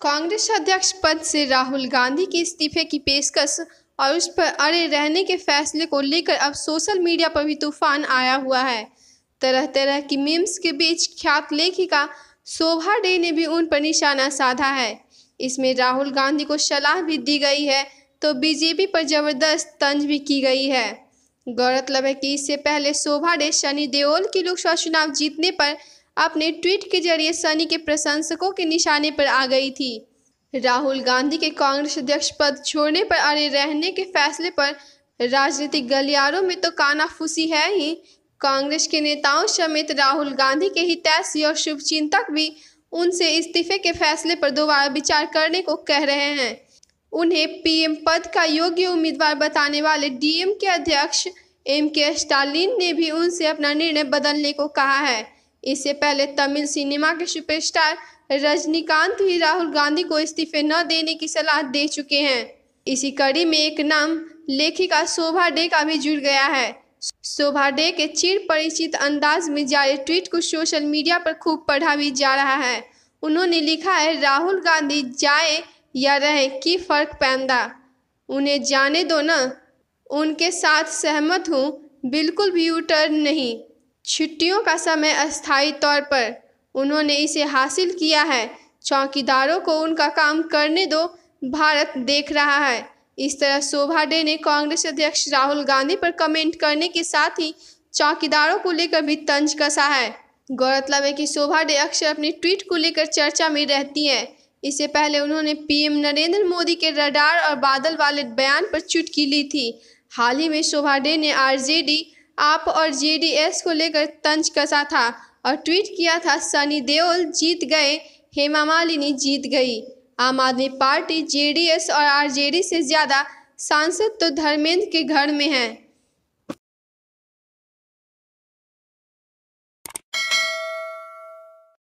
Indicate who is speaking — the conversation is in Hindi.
Speaker 1: कांग्रेस अध्यक्ष पद से राहुल गांधी के इस्तीफे की पेशकश और उस पर अड़े रहने के फैसले को लेकर अब सोशल मीडिया पर भी तूफान आया हुआ है तरह तरह की मीम्स के बीच ख्यात लेखिका शोभा डे ने भी उन पर निशाना साधा है इसमें राहुल गांधी को सलाह भी दी गई है तो बीजेपी पर जबरदस्त तंज भी की गई है गौरतलब है कि इससे पहले शोभा डे सनी देओल की लोकसभा चुनाव जीतने पर अपने ट्वीट के जरिए सनी के प्रशंसकों के निशाने पर आ गई थी राहुल गांधी के कांग्रेस अध्यक्ष पद छोड़ने पर अड़े रहने के फैसले पर राजनीतिक गलियारों में तो कानाफूसी है ही कांग्रेस के नेताओं समेत राहुल गांधी के तैसी और शुभचिंतक भी उनसे इस्तीफे के फैसले पर दोबारा विचार करने को कह रहे हैं उन्हें पीएम पद का योग्य उम्मीदवार बताने वाले डीएम के अध्यक्ष एम के स्टालिन ने भी उनसे अपना निर्णय बदलने को कहा है इससे पहले तमिल सिनेमा के सुपरस्टार रजनीकांत भी राहुल गांधी को इस्तीफे न देने की सलाह दे चुके हैं इसी कड़ी में एक नाम लेखिका शोभा डे का भी जुड़ गया है शोभा डे के चिर परिचित अंदाज में जारी ट्वीट को सोशल मीडिया पर खूब पढ़ा भी जा रहा है उन्होंने लिखा है राहुल गांधी जाए या रहे की फर्क पैंदा उन्हें जाने दो ना उनके साथ सहमत हूँ बिल्कुल भी उटर नहीं छुट्टियों का समय अस्थायी तौर पर उन्होंने इसे हासिल किया है चौकीदारों को उनका काम करने दो भारत देख रहा है इस तरह शोभा डे ने कांग्रेस अध्यक्ष राहुल गांधी पर कमेंट करने के साथ ही चौकीदारों को लेकर भी तंज कसा है गौरतलब है कि शोभा डे अक्सर अपने ट्वीट को लेकर चर्चा में रहती हैं इससे पहले उन्होंने पीएम नरेंद्र मोदी के रडार और बादल वाले बयान पर चुटकी ली थी हाल ही में शोभा डे ने आरजेडी आप और जेडीएस को लेकर तंज कसा था और ट्वीट किया था सनी देओल जीत गए हेमा मालिनी जीत गई आम आदमी पार्टी जेडीएस और आरजेडी से ज़्यादा सांसद तो धर्मेंद्र के घर में हैं